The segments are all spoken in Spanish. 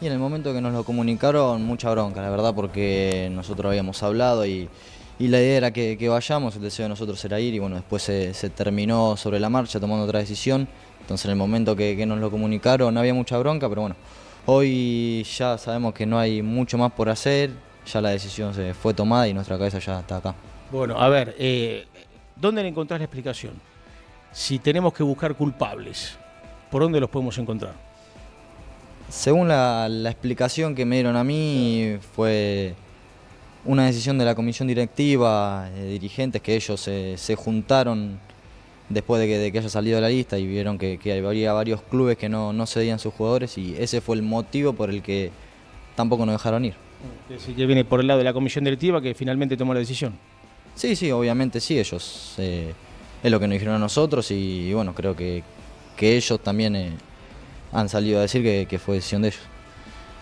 Y en el momento que nos lo comunicaron, mucha bronca, la verdad, porque nosotros habíamos hablado y, la idea era que, vayamos, el deseo de nosotros era ir y bueno, después se, terminó sobre la marcha tomando otra decisión. Entonces en el momento que, nos lo comunicaron no había mucha bronca, pero bueno, hoy ya sabemos que no hay mucho más por hacer, ya la decisión se fue tomada y nuestra cabeza ya está acá. Bueno, a ver, eh, ¿dónde le encontrás la explicación? Si tenemos que buscar culpables, ¿por dónde los podemos encontrar? Según la, explicación que me dieron a mí, fue una decisión de la comisión directiva, eh, de dirigentes, que ellos se, juntaron después de que, haya salido de la lista y vieron que, había varios clubes que no, no cedían sus jugadores y ese fue el motivo por el que tampoco nos dejaron ir. si, que viene por el lado de la comisión directiva que finalmente tomó la decisión. Sí, sí, obviamente sí, ellos eh, es lo que nos dijeron a nosotros y, bueno, creo que, ellos también... Eh, han salido a decir que, fue decisión de ellos.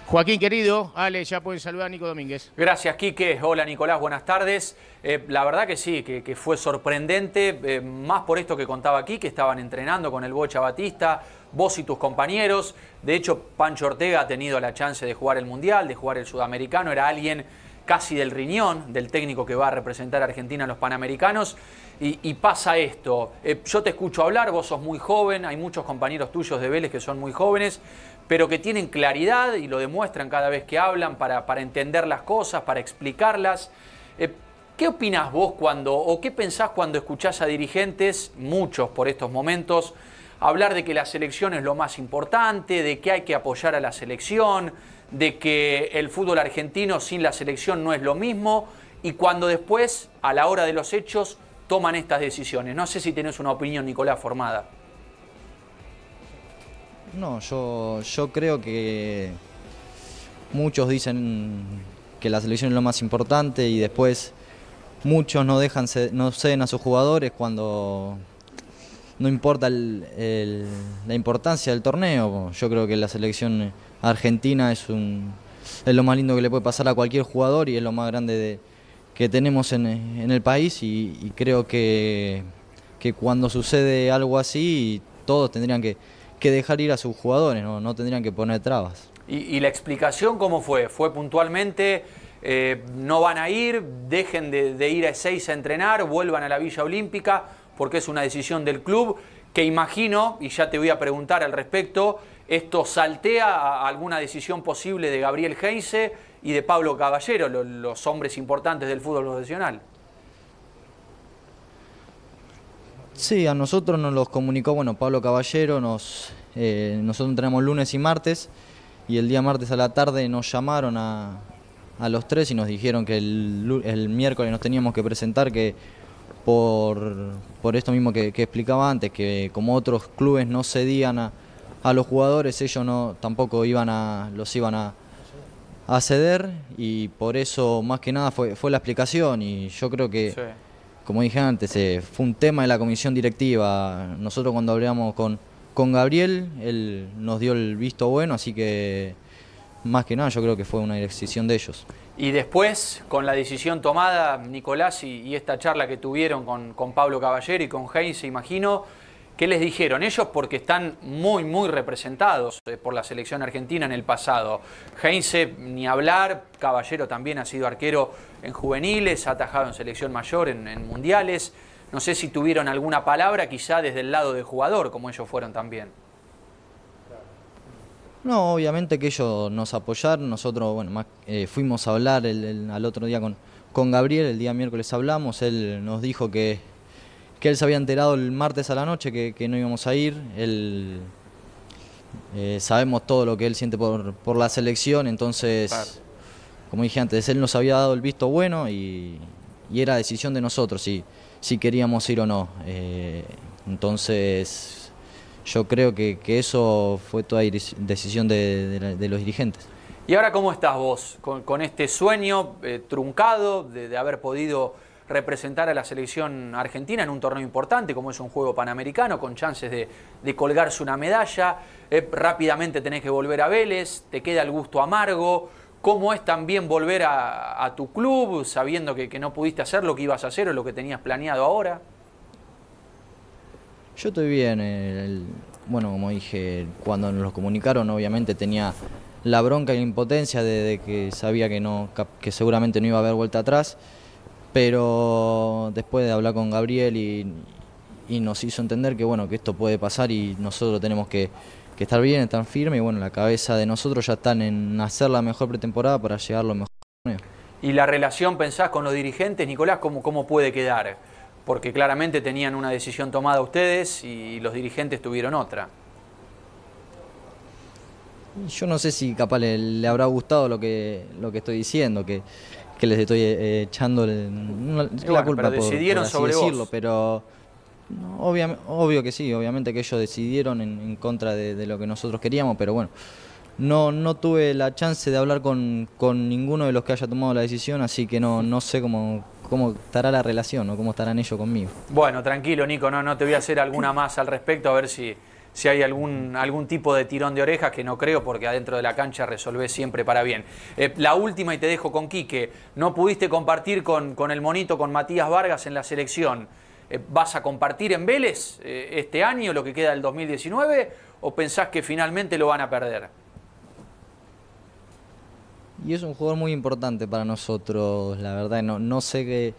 Joaquín, querido, Ale, ya pueden saludar a Nico Domínguez. Gracias, Quique. Hola, Nicolás, buenas tardes. Eh, la verdad que sí, que, fue sorprendente, eh, más por esto que contaba aquí, que estaban entrenando con el Bocha Batista, vos y tus compañeros. De hecho, Pancho Ortega ha tenido la chance de jugar el Mundial, de jugar el Sudamericano, era alguien casi del riñón del técnico que va a representar a Argentina a los Panamericanos. Y, pasa esto, eh, yo te escucho hablar, vos sos muy joven, hay muchos compañeros tuyos de Vélez que son muy jóvenes, pero que tienen claridad y lo demuestran cada vez que hablan para, para entender las cosas, para explicarlas. Eh, ¿Qué opinás vos cuando, o qué pensás cuando escuchás a dirigentes, muchos por estos momentos, hablar de que la selección es lo más importante, de que hay que apoyar a la selección, de que el fútbol argentino sin la selección no es lo mismo, y cuando después, a la hora de los hechos, toman estas decisiones. No sé si tenés una opinión, Nicolás, formada. No, yo, yo creo que muchos dicen que la selección es lo más importante y después muchos no dejan no ceden a sus jugadores cuando no importa la importancia del torneo. Yo creo que la selección argentina es, lo más lindo que le puede pasar a cualquier jugador y es lo más grande que tenemos en, el país y, creo que, cuando sucede algo así todos tendrían que, dejar ir a sus jugadores, no, tendrían que poner trabas. ¿Y, la explicación cómo fue? ¿Fue puntualmente? Eh, ¿No van a ir? ¿Dejen de, ir a seis a entrenar? ¿Vuelvan a la Villa Olímpica? porque es una decisión del club que imagino, y ya te voy a preguntar al respecto, esto saltea a alguna decisión posible de Gabriel Heinze y de Pablo Caballero, los, hombres importantes del fútbol profesional. Sí, a nosotros nos los comunicó, bueno, Pablo Caballero, nos, eh, nosotros tenemos lunes y martes, y el día martes a la tarde nos llamaron a, a los tres y nos dijeron que el, el miércoles nos teníamos que presentar, que por, por esto mismo que, explicaba antes, que como otros clubes no cedían a, los jugadores, ellos no tampoco iban a, los iban a, a, ceder y por eso más que nada fue, fue la explicación y yo creo que, como dije antes, eh, fue un tema de la comisión directiva. Nosotros cuando hablamos con, con Gabriel, él nos dio el visto bueno, así que más que nada yo creo que fue una decisión de ellos. Y después, con la decisión tomada, Nicolás, y, esta charla que tuvieron con, Pablo Caballero y con Heinz, imagino, ¿qué les dijeron ellos? Porque están muy, muy representados eh, por la selección argentina en el pasado. Heinze, ni hablar, Caballero también ha sido arquero en juveniles, ha atajado en selección mayor, en, en mundiales. No sé si tuvieron alguna palabra, quizá desde el lado del jugador, como ellos fueron también. No, obviamente que ellos nos apoyaron, nosotros bueno, más, eh, fuimos a hablar al otro día con, con Gabriel, el día miércoles hablamos, él nos dijo que, que él se había enterado el martes a la noche que, no íbamos a ir, él, eh, sabemos todo lo que él siente por, por la selección, entonces, como dije antes, él nos había dado el visto bueno y, era decisión de nosotros si, si queríamos ir o no. Eh, entonces yo creo que, eso fue toda decisión de, los dirigentes. ¿Y ahora cómo estás vos con, este sueño eh, truncado de, haber podido representar a la selección argentina en un torneo importante como es un juego panamericano, con chances de, colgarse una medalla. Eh, rápidamente tenés que volver a Vélez, te queda el gusto amargo. ¿Cómo es también volver a, tu club sabiendo que, no pudiste hacer lo que ibas a hacer o lo que tenías planeado ahora? Yo estoy bien. Eh, bueno, como dije, cuando nos lo comunicaron, obviamente tenía la bronca y la impotencia de, que sabía que, no, que seguramente no iba a haber vuelta atrás. Pero después de hablar con Gabriel y, nos hizo entender que bueno que esto puede pasar y nosotros tenemos que, estar bien, estar firme y bueno la cabeza de nosotros ya está en hacer la mejor pretemporada para llegar lo mejor. ¿Y la relación pensás con los dirigentes, Nicolás, cómo, cómo puede quedar? porque claramente tenían una decisión tomada ustedes y los dirigentes tuvieron otra. Yo no sé si capaz le, habrá gustado lo que, lo que estoy diciendo, que, les estoy eh, echando la culpa pero por, decidieron sobre decirlo, pero no, obvio que sí, obviamente que ellos decidieron en, contra de, lo que nosotros queríamos, pero bueno, no, no tuve la chance de hablar con, con ninguno de los que haya tomado la decisión, así que no, no sé cómo, cómo estará la relación o cómo estarán ellos conmigo. Bueno, tranquilo, Nico, no, no te voy a hacer alguna más al respecto, a ver si, si hay algún, algún tipo de tirón de orejas, que no creo, porque adentro de la cancha resolvés siempre para bien. Eh, la última, y te dejo con Quique, no pudiste compartir con, el monito, con Matías Vargas en la selección. Eh, ¿Vas a compartir en Vélez eh, este año, lo que queda del 2019, o pensás que finalmente lo van a perder? y es un jugador muy importante para nosotros, la verdad, no, no sé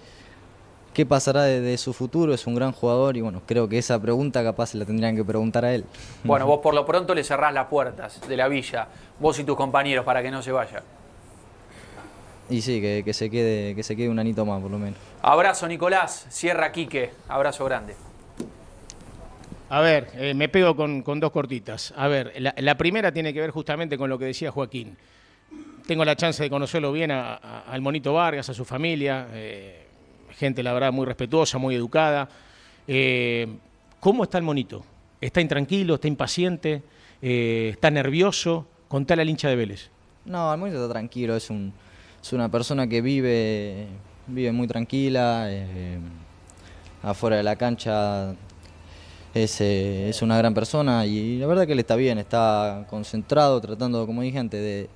qué, pasará de, su futuro, es un gran jugador y bueno, creo que esa pregunta capaz se la tendrían que preguntar a él. Bueno, vos por lo pronto le cerrás las puertas de la villa, vos y tus compañeros, para que no se vaya. Y sí, que, que se quede, que se quede un anito más por lo menos. Abrazo Nicolás, cierra Quique, abrazo grande. A ver, eh, me pego con, dos cortitas. A ver, la primera tiene que ver justamente con lo que decía Joaquín tengo la chance de conocerlo bien a, al Monito Vargas, a su familia, eh, gente, la verdad, muy respetuosa, muy educada. Eh, ¿Cómo está el Monito? ¿Está intranquilo? ¿Está impaciente? Eh, ¿Está nervioso? Contale la hincha de Vélez. No, el Monito está tranquilo, es, una persona que vive, vive muy tranquila, afuera de la cancha es, es una gran persona y la verdad que él está bien, está concentrado, tratando, como dije antes, de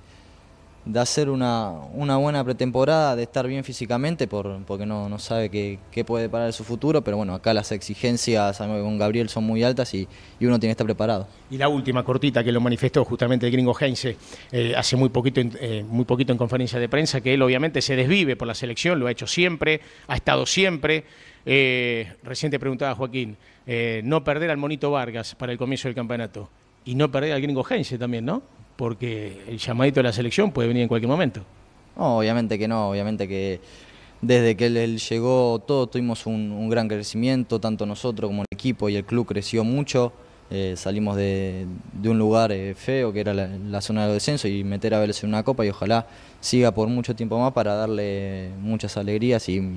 de hacer una, una, buena pretemporada, de estar bien físicamente, por, porque no, no sabe qué, qué puede parar en su futuro, pero bueno, acá las exigencias con Gabriel son muy altas y, uno tiene que estar preparado. Y la última cortita que lo manifestó justamente el gringo Heinze eh, hace muy poquito, eh, muy poquito en conferencia de prensa, que él obviamente se desvive por la selección, lo ha hecho siempre, ha estado siempre. Eh, Reciente preguntaba Joaquín, no perder al Monito Vargas para el comienzo del campeonato y no perder al gringo Heinze también, ¿no? porque el llamadito de la selección puede venir en cualquier momento. No, obviamente que no, obviamente que desde que él, llegó todo tuvimos un, gran crecimiento, tanto nosotros como el equipo y el club creció mucho. Eh, salimos de, un lugar eh, feo que era la, zona de descenso y meter a Vélez en una copa y ojalá siga por mucho tiempo más para darle muchas alegrías y,